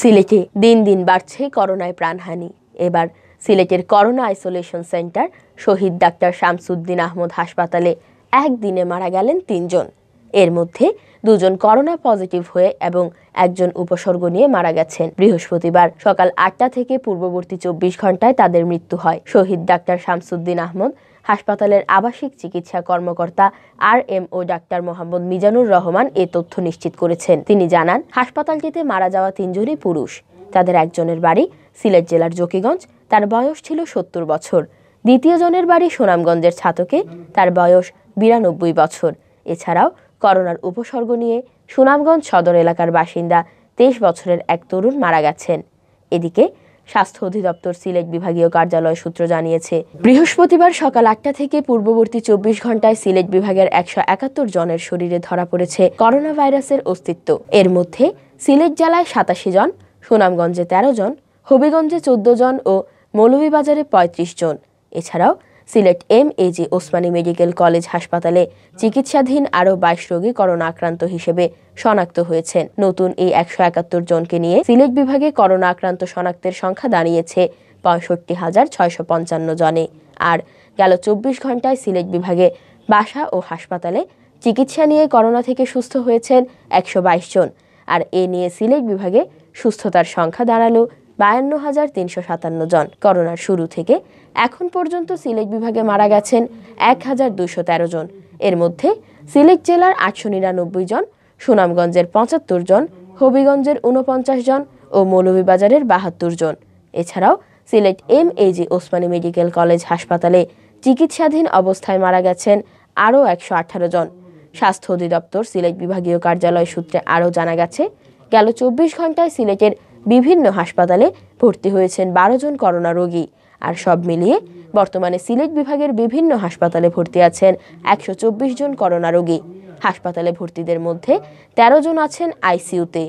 সিলেটে দিন দিন বাড়ছে করোনায় প্রাণহানি এবার সিলেটের করোনা আইসোলেশন সেন্টার শহীদ ডাক্তার শামসুদ্দিন আহমদ হাসপাতালে একদিনে মারা গেলেন তিনজন এর মধ্যে দুজন করোনা পজিটিভ হয়ে এবং একজন উপসর্গ নিয়ে মারা গেছেন বৃহস্পতিবার সকাল আটটা থেকে পূর্ববর্তী চব্বিশ ঘন্টায় তাদের মৃত্যু হয় শহীদ ডাক্তার শামসুদ্দিন আহমদ হাসপাতালের আবাসিক চিকিৎসা কর্মকর্তা R M O doctor Mohammad Mizanur Rahman এ তথ্য নিশ্চিত করেছেন তিনি জানান হাসপাতালটিতে মারা যাওয়া তিনজনই পুরুষ তাদের একজনের বাড়ি সিলেট জেলার জকিগঞ্জ তার বয়স ছিল সত্তর বছর দ্বিতীয় জনের বাড়ি সুনামগঞ্জের ছাতকে তার বয়স বিরানব্বই বছর এছাড়াও করোনার উপসর্গ নিয়ে সুনামগঞ্জ সদর এলাকার বাসিন্দা তেইশ বছরের এক তরুণ মারা গেছেন এদিকে স্বাস্থ্য অধিদপ্তর সিলেট বিভাগীয় কার্যালয় সূত্র জানিয়েছে বৃহস্পতিবার সকাল আটটা থেকে পূর্ববর্তী চব্বিশ ঘন্টায় সিলেট বিভাগের একশো একাত্তর জনের শরীরে ধরা পড়েছে করোনা ভাইরাসের অস্তিত্ব এর মধ্যে সিলেট জেলায় সাতাশি জন সুনামগঞ্জে ১৩ জন হবিগঞ্জে চোদ্দ জন ও মৌলভীবাজারে ৩৫ জন এছাড়াও Sylhet M A G Osmani medical college হাসপাতালে চিকিৎসাধীন আরও বাইশ রোগী করোনা আক্রান্ত হিসেবে শনাক্ত হয়েছেন নতুন এই একশো একাত্তর জনকে নিয়ে সিলেট বিভাগে করোনা আক্রান্ত শনাক্তের সংখ্যা দাঁড়িয়েছে পঁয়ষট্টি হাজার ছয়শো পঞ্চান্ন জনে আর গেল চব্বিশ ঘন্টায় সিলেট বিভাগে বাসা ও হাসপাতালে চিকিৎসা নিয়ে করোনা থেকে সুস্থ হয়েছেন একশো জন আর এ নিয়ে সিলেট বিভাগে সুস্থতার সংখ্যা দাঁড়ালো বায়ান্ন হাজার তিনশো সাতান্ন জন করোনার শুরু থেকে এখন পর্যন্ত সিলেট বিভাগে মারা গেছেন এক হাজার দুইশো তেরো জন এর মধ্যে সিলেট জেলার আটশো নিরানব্বই জন সুনামগঞ্জের পঁচাত্তর জন হবিগঞ্জের উনপঞ্চাশ জন ও মৌলভীবাজারের বাহাত্তর জন এছাড়াও Sylhet M G Osmani medical college হাসপাতালে চিকিৎসাধীন অবস্থায় মারা গেছেন আরও একশো আঠারো জন স্বাস্থ্য অধিদপ্তর সিলেট বিভাগীয় কার্যালয় সূত্রে আরও জানা গেছে গেল চব্বিশ ঘন্টায় সিলেটের বিভিন্ন হাসপাতালে ভর্তি হয়েছেন বারো জন করোনা রোগী আর সব মিলিয়ে বর্তমানে সিলেট বিভাগের বিভিন্ন হাসপাতালে ভর্তি আছেন একশো জন করোনা রোগী হাসপাতালে ভর্তিদের মধ্যে ১৩ জন আছেন আইসিইউতে